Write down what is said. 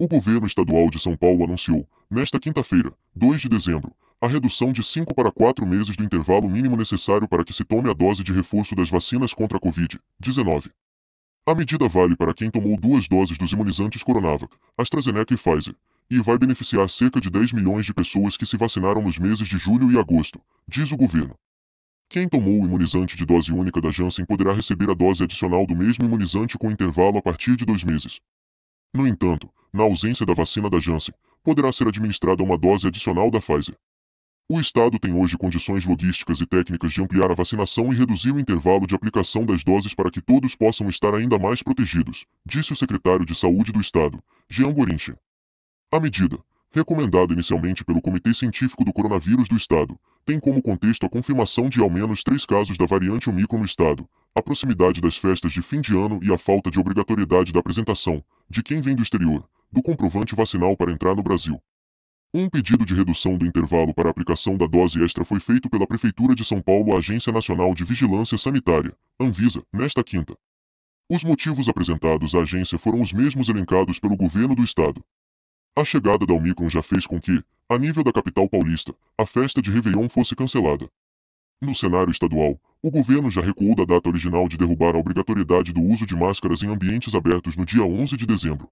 O governo estadual de São Paulo anunciou, nesta quinta-feira, 2 de dezembro, a redução de 5 para 4 meses do intervalo mínimo necessário para que se tome a dose de reforço das vacinas contra a Covid-19. A medida vale para quem tomou duas doses dos imunizantes Coronavac, AstraZeneca e Pfizer, e vai beneficiar cerca de 10 milhões de pessoas que se vacinaram nos meses de julho e agosto, diz o governo. Quem tomou o imunizante de dose única da Janssen poderá receber a dose adicional do mesmo imunizante com intervalo a partir de dois meses. No entanto, na ausência da vacina da Janssen, poderá ser administrada uma dose adicional da Pfizer. O Estado tem hoje condições logísticas e técnicas de ampliar a vacinação e reduzir o intervalo de aplicação das doses para que todos possam estar ainda mais protegidos, disse o secretário de Saúde do Estado, Jean Gorinche. A medida, recomendada inicialmente pelo Comitê Científico do Coronavírus do Estado, tem como contexto a confirmação de ao menos três casos da variante Omicron no Estado, a proximidade das festas de fim de ano e a falta de obrigatoriedade da apresentação, de quem vem do exterior, do comprovante vacinal para entrar no Brasil. Um pedido de redução do intervalo para aplicação da dose extra foi feito pela Prefeitura de São Paulo à Agência Nacional de Vigilância Sanitária, Anvisa, nesta quinta. Os motivos apresentados à agência foram os mesmos elencados pelo governo do estado. A chegada da Omicron já fez com que, a nível da capital paulista, a festa de Réveillon fosse cancelada. No cenário estadual, o governo já recuou da data original de derrubar a obrigatoriedade do uso de máscaras em ambientes abertos no dia 11 de dezembro.